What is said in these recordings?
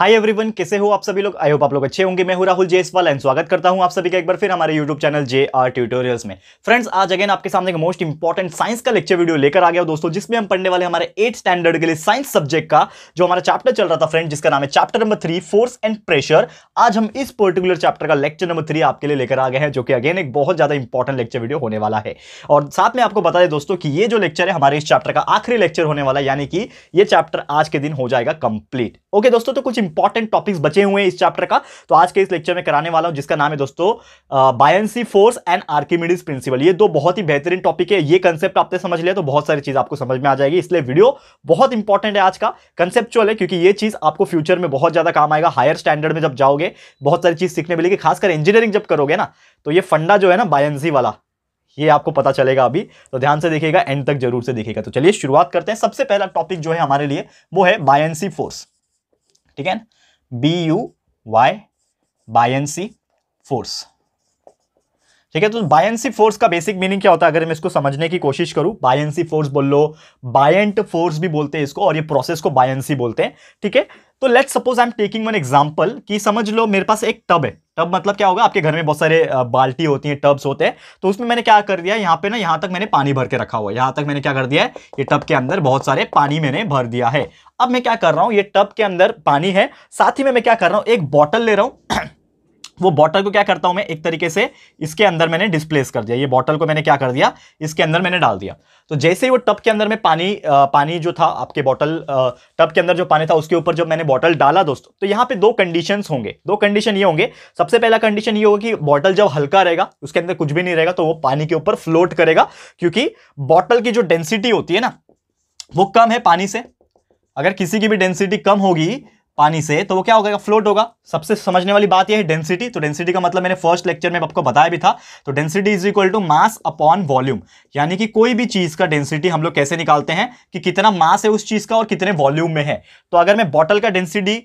hi everyone कैसे हो आप सभी लोग आई होप आप लोग अच्छे होंगे मैं हूं राहुल जयसवाल एंड स्वागत करता हूं आप सभी का एक बार फिर हमारे YouTube channel J R tutorials में फ्रेंड्स आज अगेन आपके सामने मोस्ट इंपॉर्टेंट साइंस का लेक्चर वीडियो लेकर आ गया दोस्तों जिसमें हम पढ़ने वाले हमारे एट स्टैंडर्ड के लिए साइंस सब्जेक्ट का जो हमारा चैप्टर चल रहा था फ्रेंड जिसका नाम है chapter number three force and pressure आज हम इस पर्टिकुलर चैप्टर का लेक्चर नंबर थ्री आपके लिए लेकर आ गए हैं जो कि अगेन एक बहुत ज्यादा इंपॉर्टेंट लेक्चर वीडियो होने वाला है और साथ में आपको बता दें दोस्तों की ये जो लेक्चर है हमारे इस चैप्टर का आखिरी लेक्चर होने वाला है यानी कि ये चैप्टर आज के दिन हो जाएगा कंप्लीट ओके दोस्तों तो कुछ इंपॉर्टेंट टॉपिक्स बचे हुए हैं इस चैप्टर का तो आज के इस लेक्चर में कराने वाला हूं जिसका नाम है दोस्तों buoyancy force and Archimedes principle ये दो बहुत ही बेहतरीन टॉपिक है ये कंसेप्ट आपने समझ लिया तो बहुत सारी चीज आपको समझ में आ जाएगी इसलिए वीडियो बहुत इंपॉर्टेंट है आज का कंसेप्चुअल है क्योंकि ये चीज आपको फ्यूचर में बहुत ज्यादा काम आएगा हायर स्टैंडर्ड में जब जाओगे बहुत सारी चीज सीखने मिलेगी खासकर इंजीनियरिंग जब करोगे ना तो ये फंडा जो है ना बायसी वाला ये आपको पता चलेगा अभी तो ध्यान से देखिएगा एंड तक जरूर से देखिएगा तो चलिए शुरुआत करते हैं सबसे पहला टॉपिक जो है हमारे लिए वो है बायसी फोर्स ठीक है B U Y by N C force ठीक है तो बायंसी फोर्स का बेसिक मीनिंग क्या होता है अगर मैं इसको समझने की कोशिश करूं बायंसी फोर्स बोल लो बायंट फोर्स भी बोलते हैं इसको और ये प्रोसेस को बायंसी बोलते हैं ठीक है तो let's suppose I am taking one example कि समझ लो मेरे पास एक टब है टब मतलब क्या होगा आपके घर में बहुत सारे बाल्टी होती हैं टब्स होते हैं तो उसमें मैंने क्या कर दिया यहाँ पे ना यहाँ तक मैंने पानी भर के रखा हुआ है यहाँ तक मैंने क्या कर दिया है ये टब के अंदर बहुत सारे पानी मैंने भर दिया है अब मैं क्या कर रहा हूँ ये टब के अंदर पानी है साथ ही में मैं क्या कर रहा हूँ एक बॉटल ले रहा हूँ वो बॉटल को क्या करता हूँ मैं एक तरीके से इसके अंदर मैंने डिस्प्लेस कर दिया ये बॉटल को मैंने क्या कर दिया इसके अंदर मैंने डाल दिया तो जैसे ही वो टब के अंदर में पानी आ, पानी जो था आपके बॉटल टब के अंदर जो पानी था उसके ऊपर जब मैंने बॉटल डाला दोस्तों तो यहाँ पे दो कंडीशंस होंगे दो कंडीशन ये होंगे सबसे पहला कंडीशन ये होगा कि बॉटल जब हल्का रहेगा उसके अंदर कुछ भी नहीं रहेगा तो वो पानी के ऊपर फ्लोट करेगा क्योंकि बॉटल की जो डेंसिटी होती है ना वो कम है पानी से अगर किसी की भी डेंसिटी कम होगी पानी से तो वो क्या होगा फ्लोट होगा सबसे समझने वाली बात यह है डेंसिटी तो डेंसिटी का मतलब मैंने फर्स्ट लेक्चर में आपको बताया भी था तो density is equal to mass upon volume यानी कि कोई भी चीज का डेंसिटी हम लोग कैसे निकालते हैं कि कितना मास है उस चीज का और कितने वॉल्यूम में है तो अगर मैं बॉटल का डेंसिटी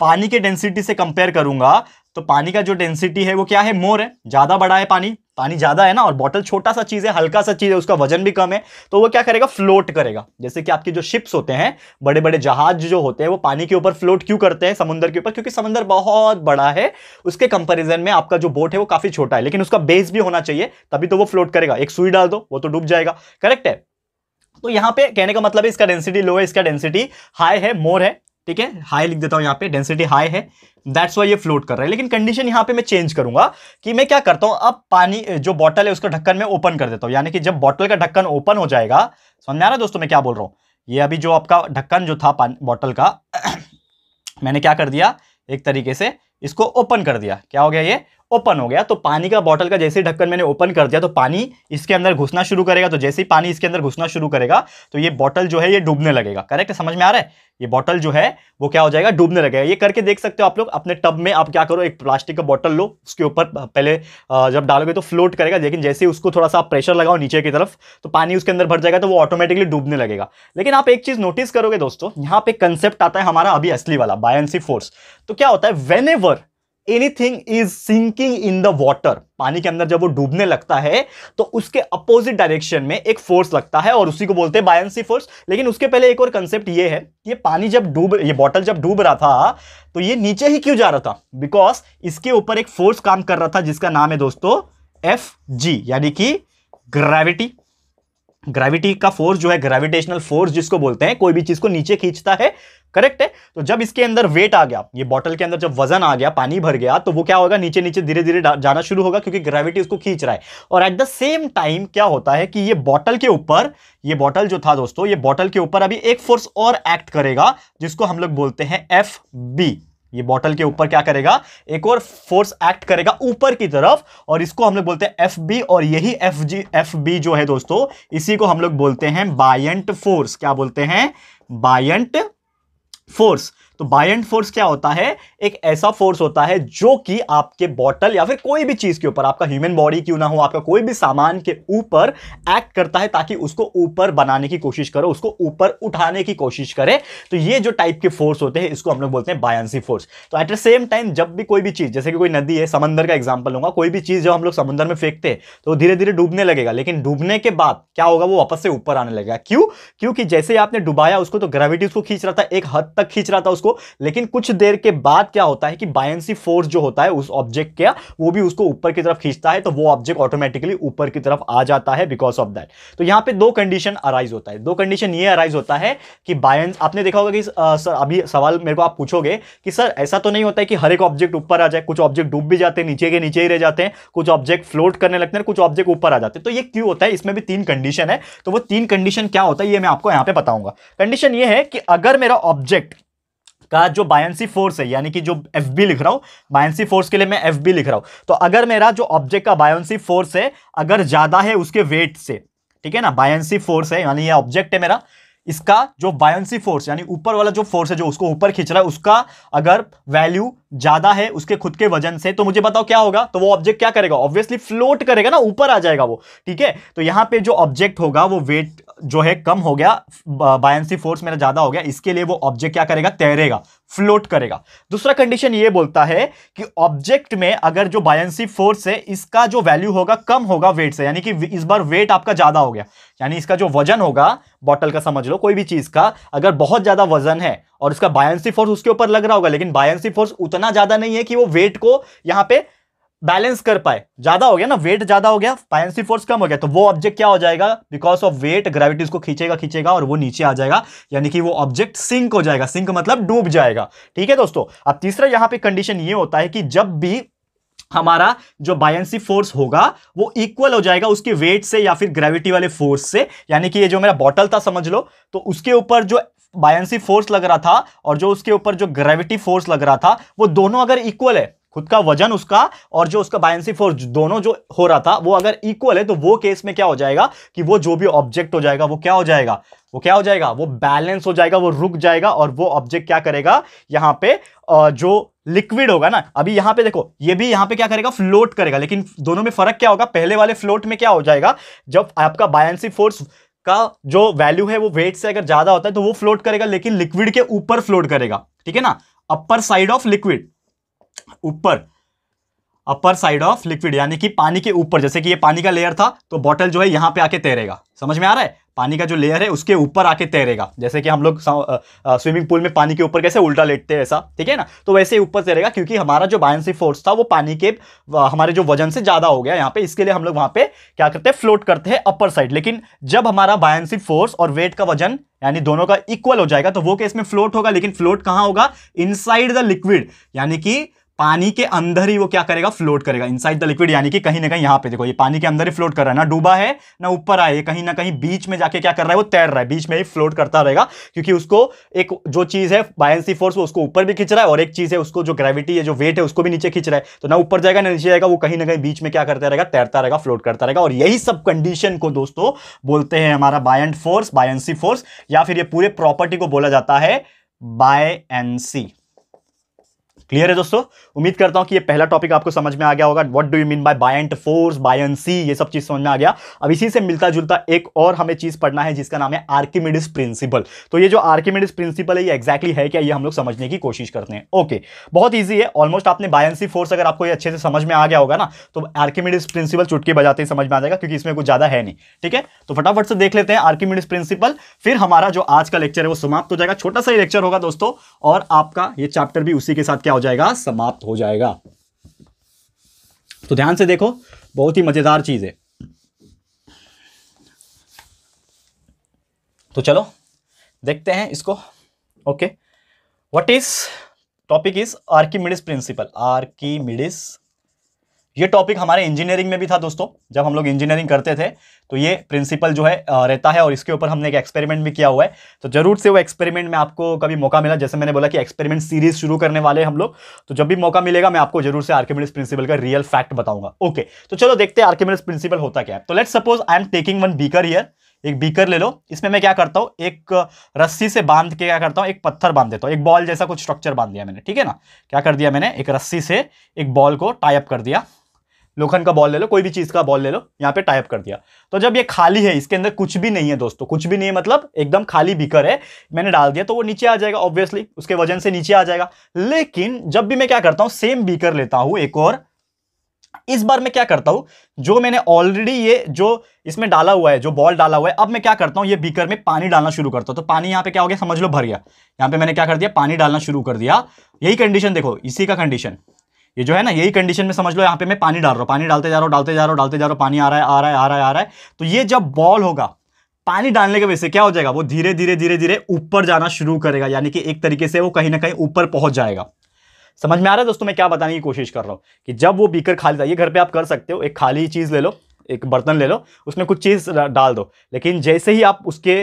पानी के डेंसिटी से कंपेयर करूंगा तो पानी का जो डेंसिटी है वो क्या है मोर है ज्यादा बड़ा है पानी पानी ज़्यादा है ना और बॉटल छोटा सा चीज़ है हल्का सा चीज़ है उसका वजन भी कम है तो वो क्या करेगा फ्लोट करेगा जैसे कि आपके जो शिप्स होते हैं बड़े बड़े जहाज जो होते हैं वो पानी के ऊपर फ्लोट क्यों करते हैं समुद्र के ऊपर क्योंकि समुद्र बहुत बड़ा है उसके कंपेरिजन में आपका जो बोट है वो काफ़ी छोटा है लेकिन उसका बेस भी होना चाहिए तभी तो वो फ्लोट करेगा एक सुई डाल दो वो तो डूब जाएगा करेक्ट है तो यहाँ पे कहने का मतलब है इसका डेंसिटी लो है इसका डेंसिटी हाई है मोर है ठीक है हाई लिख देता हूं यहाँ पे डेंसिटी हाई है दैट्स वाई ये फ्लोट कर रहा है लेकिन कंडीशन यहां पे मैं चेंज करूंगा कि मैं क्या करता हूं अब पानी जो बॉटल है उसका ढक्कन में ओपन कर देता हूं यानी कि जब बॉटल का ढक्कन ओपन हो जाएगा समझ में आ रहा दोस्तों मैं क्या बोल रहा हूँ ये अभी जो आपका ढक्कन जो था बॉटल का मैंने क्या कर दिया एक तरीके से इसको ओपन कर दिया क्या हो गया ये ओपन हो गया तो पानी का बॉटल का जैसे ही ढक्कन मैंने ओपन कर दिया तो पानी इसके अंदर घुसना शुरू करेगा तो जैसे ही पानी इसके अंदर घुसना शुरू करेगा तो ये बॉटल जो है ये डूबने लगेगा करेक्ट समझ में आ रहा है ये बॉटल जो है वो क्या हो जाएगा डूबने लगेगा ये करके देख सकते हो आप लोग अपने टब में आप क्या करो एक प्लास्टिक का बॉटल लो उसके ऊपर पहले जब डालोगे तो फ्लोट करेगा लेकिन जैसे ही उसको थोड़ा सा आप प्रेशर लगाओ नीचे की तरफ तो पानी उसके अंदर भर जाएगा तो वो ऑटोमेटिकली डूबने लगेगा लेकिन आप एक चीज नोटिस करोगे दोस्तों यहाँ पे कंसेप्ट आता है हमारा अभी असली वाला बायसी फोर्स तो क्या होता है when anything is sinking in the water पानी के अंदर जब वो डूबने लगता है तो उसके अपोजिट डायरेक्शन में एक फोर्स लगता है और उसी को बोलते हैं बायंसी फोर्स लेकिन उसके पहले एक और कंसेप्ट ये है ये पानी जब डूब ये बॉटल जब डूब रहा था तो ये नीचे ही क्यों जा रहा था बिकॉज इसके ऊपर एक फोर्स काम कर रहा था जिसका नाम है दोस्तों एफ जी यानी कि ग्रेविटी ग्रेविटी का फोर्स जो है ग्रेविटेशनल फोर्स जिसको बोलते हैं कोई भी चीज को नीचे खींचता है करेक्ट है तो जब इसके अंदर वेट आ गया ये बॉटल के अंदर जब वजन आ गया पानी भर गया तो वो क्या होगा नीचे नीचे धीरे धीरे जाना शुरू होगा क्योंकि ग्रेविटी उसको खींच रहा है और एट द सेम टाइम क्या होता है कि ये बॉटल के ऊपर ये बॉटल जो था दोस्तों ये बॉटल के ऊपर अभी एक फोर्स और एक्ट करेगा जिसको हम लोग बोलते हैं एफ बी ये बॉटल के ऊपर क्या करेगा एक और फोर्स एक्ट करेगा ऊपर की तरफ और इसको हम लोग बोलते हैं एफ बी और यही एफ जी एफ बी जो है दोस्तों इसी को हम लोग बोलते हैं बायंट फोर्स क्या बोलते हैं बायंट फोर्स तो एंड फोर्स क्या होता है एक ऐसा फोर्स होता है जो कि आपके बॉटल या फिर कोई भी चीज़ के ऊपर आपका ह्यूमन बॉडी क्यों ना हो आपका कोई भी सामान के ऊपर एक्ट करता है ताकि उसको ऊपर बनाने की कोशिश करो उसको ऊपर उठाने की कोशिश करे तो ये जो टाइप के फोर्स होते हैं इसको हम लोग बोलते हैं बायसी फोर्स तो एट द सेम टाइम जब भी कोई भी चीज़ जैसे कि कोई नदी है समंदर का एग्जाम्पल लूंगा कोई भी चीज़ जब हम लोग समुद्र में फेंकते हैं तो धीरे धीरे डूबने लगेगा लेकिन डूबने के बाद क्या होगा वो वापस से ऊपर आने लगेगा क्यों क्योंकि जैसे आपने डुबाया उसको तो ग्रेविटी उसको खींच रहा था एक हद तक खींच रहा था उसको उसको लेकिन कुछ देर के बाद क्या होता है कि बायसी फोर्स जो होता है उस ऑब्जेक्ट का वो भी उसको ऊपर की तरफ खींचता है तो वो ऑब्जेक्ट ऑटोमेटिकली ऊपर की तरफ आ जाता है बिकॉज ऑफ दैट तो यहां पे दो कंडीशन अराइज होता है दो कंडीशन ये अराइज होता है कि बायंस आपने देखा होगा कि आ, सर अभी सवाल मेरे को आप पूछोगे कि सर ऐसा तो नहीं होता है कि हर एक ऑब्जेक्ट ऊपर आ जाए कुछ ऑब्जेक्ट डूब भी जाते हैं नीचे के नीचे ही रह जाते हैं कुछ ऑब्जेक्ट फ्लोट करने लगते हैं कुछ ऑब्जेक्ट ऊपर आ जाते हैं तो ये क्यों होता है इसमें भी तीन कंडीशन है तो वो तीन कंडीशन क्या होता है ये मैं आपको यहां पे बताऊंगा कंडीशन ये है कि अगर मेरा ऑब्जेक्ट का जो बायंसी फोर्स है यानी कि जो एफ बी लिख रहा हूँ बायंसी फोर्स के लिए मैं एफ बी लिख रहा हूँ तो अगर मेरा जो ऑब्जेक्ट का बायंसी फोर्स है अगर ज़्यादा है उसके वेट से ठीक है ना बायंसी फोर्स है यानी ये ऑब्जेक्ट है मेरा इसका जो बायंसी फोर्स यानी ऊपर वाला जो फोर्स है जो उसको ऊपर खींच रहा है उसका अगर वैल्यू ज्यादा है उसके खुद के वजन से तो मुझे बताओ क्या होगा तो वो ऑब्जेक्ट क्या करेगा ऑब्वियसली फ्लोट करेगा ना ऊपर आ जाएगा वो ठीक है तो यहाँ पे जो ऑब्जेक्ट होगा वो वेट जो है कम हो गया बायसी फोर्स मेरा ज्यादा हो गया इसके लिए वो ऑब्जेक्ट क्या करेगा तैरेगा फ्लोट करेगा दूसरा कंडीशन ये बोलता है कि ऑब्जेक्ट में अगर जो बायंसी फोर्स है इसका जो वैल्यू होगा कम होगा वेट से यानी कि इस बार वेट आपका ज्यादा हो गया यानी इसका जो वजन होगा बॉटल का समझ लो कोई भी चीज का अगर बहुत ज्यादा वजन है और इसका बायंसी फोर्स उसके ऊपर लग रहा होगा लेकिन बायंसी फोर्स उतना ज्यादा नहीं है कि वो वेट को यहां पर बैलेंस कर पाए ज्यादा हो गया ना वेट ज्यादा हो गया पायंसी फोर्स कम हो गया तो वो ऑब्जेक्ट क्या हो जाएगा बिकॉज ऑफ वेट ग्रेविटी उसको खींचेगा खींचेगा और वो नीचे आ जाएगा यानी कि वो ऑब्जेक्ट सिंक हो जाएगा सिंक मतलब डूब जाएगा ठीक है दोस्तों अब तीसरा यहाँ पे कंडीशन ये होता है कि जब भी हमारा जो बायंसी फोर्स होगा वो इक्वल हो जाएगा उसके वेट से या फिर ग्रेविटी वाले फोर्स से यानी कि ये जो मेरा बॉटल था समझ लो तो उसके ऊपर जो बायंसी फोर्स लग रहा था और जो उसके ऊपर जो ग्रेविटी फोर्स लग रहा था वो दोनों अगर इक्वल है खुद का वजन उसका और जो उसका बायसी फोर्स दोनों जो हो रहा था वो अगर इक्वल है तो वो केस में क्या हो जाएगा कि वो जो भी ऑब्जेक्ट हो जाएगा वो क्या हो जाएगा वो क्या हो जाएगा वो बैलेंस हो जाएगा वो रुक जाएगा और वो ऑब्जेक्ट क्या करेगा यहाँ पे जो लिक्विड होगा ना अभी यहाँ पे देखो ये भी यहाँ पे क्या करेगा फ्लोट करेगा लेकिन दोनों में फर्क क्या होगा पहले वाले फ्लोट में क्या हो जाएगा जब आपका बायसी फोर्स का जो वैल्यू है वो वेट से अगर ज्यादा होता है तो वो फ्लोट करेगा लेकिन लिक्विड के ऊपर फ्लोट करेगा ठीक है ना अपर साइड ऑफ लिक्विड ऊपर अपर साइड ऑफ लिक्विड यानी कि पानी के ऊपर जैसे कि ये पानी का लेयर था तो बॉटल जो है यहाँ पे आके तैरेगा समझ में आ रहा है पानी का जो लेयर है उसके ऊपर आके तैरेगा जैसे कि हम लोग स्विमिंग पूल में पानी के ऊपर कैसे उल्टा लेटते हैं ऐसा ठीक है ना तो वैसे ही ऊपर तैरेगा क्योंकि हमारा जो बायसी फोर्स था वो पानी के हमारे जो वजन से ज़्यादा हो गया यहाँ पे इसके लिए हम लोग वहाँ पे क्या करते हैं फ्लोट करते हैं अपर साइड लेकिन जब हमारा बायसी फोर्स और वेट का वजन यानी दोनों का इक्वल हो जाएगा तो वो केस में फ्लोट होगा लेकिन फ्लोट कहाँ होगा इनसाइड द लिक्विड यानी कि पानी के अंदर ही वो क्या करेगा फ्लोट करेगा इनसाइड द लिक्विड यानी कि कहीं ना कहीं यहाँ पे देखो ये पानी के अंदर ही फ्लोट कर रहा है ना डूबा है ना ऊपर आए कहीं ना कहीं बीच में जाके क्या कर रहा है वो तैर रहा है बीच में ही फ्लोट करता रहेगा क्योंकि उसको एक जो चीज है बायसी फोर्स वो उसको ऊपर भी खींच रहा है और एक चीज है उसको जो ग्रेविटी है जो वेट है उसको भी नीचे खींच रहा है तो ना ऊपर जाएगा ना नीचे जाएगा वो कहीं ना कहीं बीच में क्या करता रहेगा तैरता रहेगा फ्लोट करता रहेगा और यही सब कंडीशन को दोस्तों बोलते हैं हमारा बायंट फोर्स बायसी फोर्स या फिर ये पूरे प्रॉपर्टी को बोला जाता है बाय एनसी क्लियर है दोस्तों उम्मीद करता हूं कि ये पहला टॉपिक आपको समझ में आ गया होगा what do you mean by by and force by and C ये सब चीज समझ में आ गया अब इसी से मिलता जुलता एक और हमें चीज पढ़ना है जिसका नाम है आर्किमिडिस प्रिंसिपल तो ये जो आर्किमिडिस प्रिंसिपल है ये एक्जैक्टली है क्या ये हम लोग समझने की कोशिश करते हैं ओके बहुत ईजी है ऑलमोस्ट आपने बाय एंड सी फोर्स अगर आपको ये अच्छे से समझ में आ गया होगा ना तो आर्किमिडिस प्रिंसिपल चुटकी बजाते ही समझ में आ जाएगा क्योंकि इसमें कुछ ज्यादा है नहीं ठीक है तो फटाफट से देख लेते हैं आर्किमिडिस प्रिंसिपल फिर हमारा जो आज का लेक्चर है वो समाप्त हो जाएगा छोटा सा ही लेक्चर होगा दोस्तों और आपका ये चैप्टर भी उसी के साथ क्या हो जाएगा समाप्त हो जाएगा तो ध्यान से देखो बहुत ही मजेदार चीज है तो चलो देखते हैं इसको okay what is topic is Archimedes principle Archimedes ये टॉपिक हमारे इंजीनियरिंग में भी था दोस्तों जब हम लोग इंजीनियरिंग करते थे तो ये प्रिंसिपल जो है रहता है और इसके ऊपर हमने एक एक्सपेरिमेंट भी किया हुआ है तो जरूर से वो एक्सपेरिमेंट में आपको कभी मौका मिला जैसे मैंने बोला कि एक्सपेरिमेंट सीरीज शुरू करने वाले हम लोग तो जब भी मौका मिलेगा मैं आपको जरूर से आर्क्यूमेंट्स प्रिंसिपल का रियल फैक्ट बताऊंगा ओके तो चलो देखते हैं आर्क्यूमेंट्स प्रिंसिपल होता क्या है तो let suppose I am taking one beaker here एक बीकर ले लो इसमें मैं क्या करता हूँ एक रस्सी से बांध के क्या करता हूँ एक पत्थर बांध देता हूँ एक बॉल जैसा कुछ स्ट्रक्चर बांध दिया मैंने ठीक है ना क्या कर दिया मैंने एक रस्सी से एक बॉल को टाइप कर दिया लोखन का बॉल ले लो कोई भी चीज़ का बॉल ले लो यहाँ पे टाइप कर दिया तो जब ये खाली है इसके अंदर कुछ भी नहीं है दोस्तों कुछ भी नहीं है मतलब एकदम खाली बीकर है मैंने डाल दिया तो वो नीचे आ जाएगा ऑब्वियसली उसके वजन से नीचे आ जाएगा लेकिन जब भी मैं क्या करता हूँ सेम बीकर लेता हूँ एक और इस बार मैं क्या करता हूँ जो मैंने ऑलरेडी ये जो इसमें डाला हुआ है जो बॉल डाला हुआ है अब मैं क्या करता हूँ ये बीकर में पानी डालना शुरू करता हूँ तो पानी यहाँ पे क्या हो गया समझ लो भर गया यहाँ पे मैंने क्या कर दिया पानी डालना शुरू कर दिया यही कंडीशन देखो इसी का कंडीशन ये जो है ना यही कंडीशन में समझ लो यहाँ पे मैं पानी डाल रहा हूँ पानी डालते जा रहा हूँ डालते जा रहा हूँ डालते जा रहा हूँ पानी आ रहा है आ रहा है आ रहा है आ रहा है तो ये जब बॉल होगा पानी डालने के वजह से क्या हो जाएगा वो धीरे धीरे धीरे धीरे ऊपर जाना शुरू करेगा यानी कि एक तरीके से वो कहीं ना कहीं ऊपर पहुंच जाएगा समझ में आ रहा है दोस्तों मैं क्या बताने की कोशिश कर रहा हूँ कि जब वो बीकर खाली था ये घर पर आप कर सकते हो एक खाली चीज़ ले लो एक बर्तन ले लो उसमें कुछ चीज़ डाल दो लेकिन जैसे ही आप उसके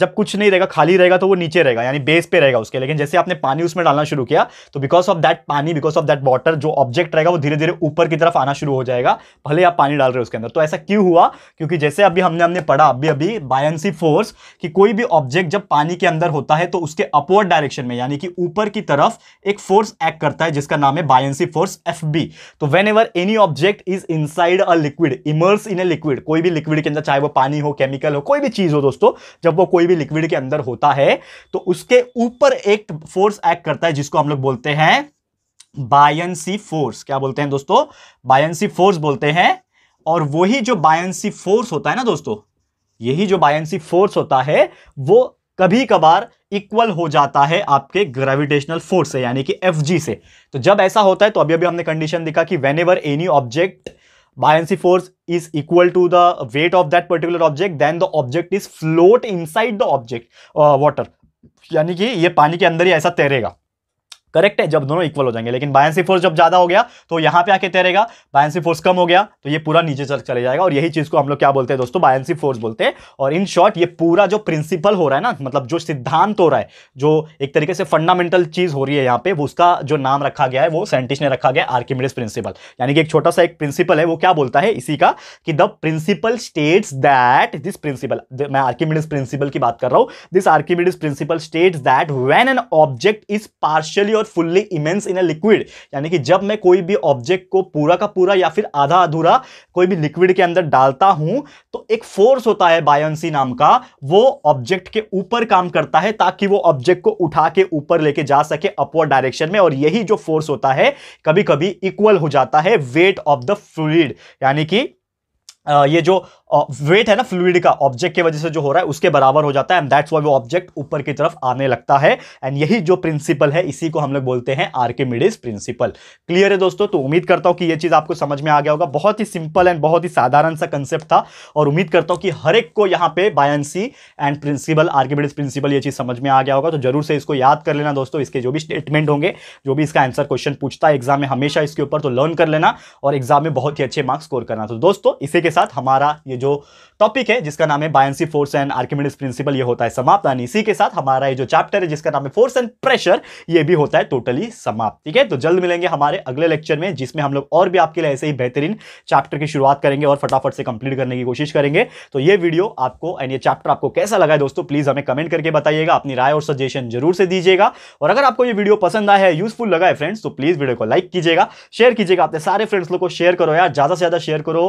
जब कुछ नहीं रहेगा खाली रहेगा तो वो नीचे रहेगा यानी बेस पे रहेगा उसके लेकिन जैसे आपने पानी उसमें डालना शुरू किया तो बिकॉज ऑफ दैट पानी बिकॉज ऑफ दैट वाटर जो ऑब्जेक्ट रहेगा वो धीरे धीरे ऊपर की तरफ आना शुरू हो जाएगा भले आप पानी डाल रहे हो उसके अंदर तो ऐसा क्यों हुआ क्योंकि जैसे अभी हमने हमने पढ़ा अभी अभी बायंसी फोर्स कि कोई भी ऑब्जेक्ट जब पानी के अंदर होता है तो उसके अपवर्ड डायरेक्शन में यानी कि ऊपर की तरफ एक फोर्स एक्ट करता है जिसका नाम है बायंसी फोर्स एफ तो when any object is in a liquid immerse things in a liquid कोई भी लिक्विड के अंदर चाहे वो पानी हो केमिकल हो कोई भी चीज़ हो दोस्तों जब वो कोई भी लिक्विड के अंदर होता है तो उसके ऊपर एक फोर्स एक्ट करता है जिसको हम लोग बोलते हैं बायसी फोर्स क्या बोलते हैं दोस्तों बायसी फोर्स बोलते हैं और वही जो बायसी फोर्स होता है ना दोस्तों यही जो बायसी फोर्स होता है वो कभी कभार इक्वल हो जाता है आपके ग्रेविटेशनल फोर्स से यानी कि एफ से तो जब ऐसा होता है तो अभी अभी हमने कंडीशन देखा कि whenever any object buoyancy force is equal to the weight of that particular object then the object is float inside the object uh, water यानी कि ये पानी के अंदर ही ऐसा तैरेगा करेक्ट है जब दोनों इक्वल हो जाएंगे लेकिन बायसी फोर्स जब ज़्यादा हो गया तो यहां पे आके तैरेगा बायसी फोर्स कम हो गया तो ये पूरा नीचे चल चले जाएगा और यही चीज़ को हम लोग क्या बोलते हैं दोस्तों बायसी फोर्स बोलते हैं और इन शॉर्ट ये पूरा जो प्रिंसिपल हो रहा है ना मतलब जो सिद्धांत हो रहा है जो एक तरीके से फंडामेंटल चीज़ हो रही है यहाँ पे उसका जो नाम रखा गया है वो साइंटिस्ट ने रखा गया आर्किमिडिस प्रिंसिपल यानी कि एक छोटा सा एक प्रिंसिपल है वो क्या बोलता है इसी का कि the principle state that this principle मैं आर्किमिडिस प्रिंसिपल की बात कर रहा हूँ this Archimedes principle state that when an object is partially और fully immersed in a liquid यानी कि जब मैं कोई भी ऑब्जेक्ट को पूरा का पूरा या फिर आधा अधूरा कोई भी लिक्विड के अंदर डालता हूं तो एक फोर्स होता है बायोन्सी नाम का वो ऑब्जेक्ट के ऊपर काम करता है ताकि वो ऑब्जेक्ट को उठा के ऊपर लेके जा सके अपवर्ड डायरेक्शन में और यही जो फोर्स होता है कभी कभी इक्वल हो जाता है वेट ऑफ द फ्लूड यानी कि ये जो वेट है ना फ्लूड का ऑब्जेक्ट के वजह से जो हो रहा है उसके बराबर हो जाता है एंड दैट्स वाई वो ऑब्जेक्ट ऊपर की तरफ आने लगता है एंड यही जो प्रिंसिपल है इसी को हम लोग बोलते हैं मिडिस प्रिंसिपल क्लियर है दोस्तों तो उम्मीद करता हूँ कि ये चीज़ आपको समझ में आ गया होगा बहुत ही सिंपल एंड बहुत ही साधारण सा कंसेप्ट था और उम्मीद करता हूँ कि हर एक को यहाँ पे बायंसी एंड प्रिंसिपल मिडिस प्रिंसिपल ये चीज़ समझ में आ गया होगा तो जरूर से इसको याद कर लेना दोस्तों इसके जो भी स्टेटमेंट होंगे जो भी इसका आंसर क्वेश्चन पूछता है एग्जाम में हमेशा इसके ऊपर तो लर्न कर लेना और एग्जाम में बहुत ही अच्छे मार्क्स स्कोर करना तो दोस्तों इसी के साथ हमारा ये जो टॉपिक है जिसका नाम है buoyancy force and Archimedes principle ये होता है समाप्त यानी इसी के साथ हमारा ये जो चैप्टर है जिसका नाम है फोर्स एंड प्रेशर ये भी होता है टोटली समाप्त ठीक है तो जल्द मिलेंगे हमारे अगले लेक्चर में जिसमें हम लोग और भी आपके लिए ऐसे ही बेहतरीन चैप्टर की शुरुआत करेंगे और फटाफट से कंप्लीट करने की कोशिश करेंगे तो ये वीडियो आपको एंड ये चैप्टर आपको कैसा लगा है दोस्तों प्लीज़ हमें कमेंट करके बताइएगा अपनी राय और सजेशन जरूर से दीजिएगा और अगर आपको ये वीडियो पसंद आया है यूजफुल लगा है फ्रेंड्स तो प्लीज़ वीडियो को लाइक कीजिएगा शेयर कीजिएगा अपने सारे फ्रेंड्स लोग को शेयर करो यार ज़्यादा से ज़्यादा शेयर करो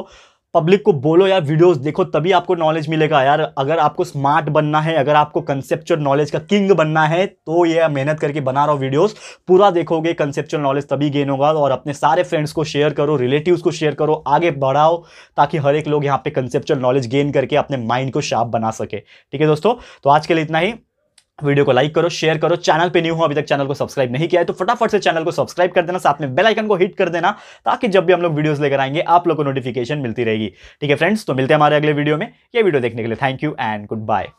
पब्लिक को बोलो यार वीडियोस देखो तभी आपको नॉलेज मिलेगा यार अगर आपको स्मार्ट बनना है अगर आपको कंसेप्चुअल नॉलेज का किंग बनना है तो ये मेहनत करके बना रहा हूँ वीडियोस पूरा देखोगे कंसेप्चुअल नॉलेज तभी गेन होगा और अपने सारे फ्रेंड्स को शेयर करो रिलेटिव्स को शेयर करो आगे बढ़ाओ ताकि हर एक लोग यहाँ पे कंसेप्चुअल नॉलेज गेन करके अपने माइंड को शार्प बना सके ठीक है दोस्तों तो आज के लिए इतना ही वीडियो को लाइक करो शेयर करो चैनल पे न्यू हो अभी तक चैनल को सब्सक्राइब नहीं किया है तो फटाफट से चैनल को सब्सक्राइब कर देना साथ में बेल आइकन को हिट कर देना ताकि जब भी हम लोग वीडियोस लेकर आएंगे आप लोग को नोटिफिकेशन मिलती रहेगी ठीक है फ्रेंड्स तो मिलते हैं हमारे अगले वीडियो में ये वीडियो देखने के लिए thank you and good bye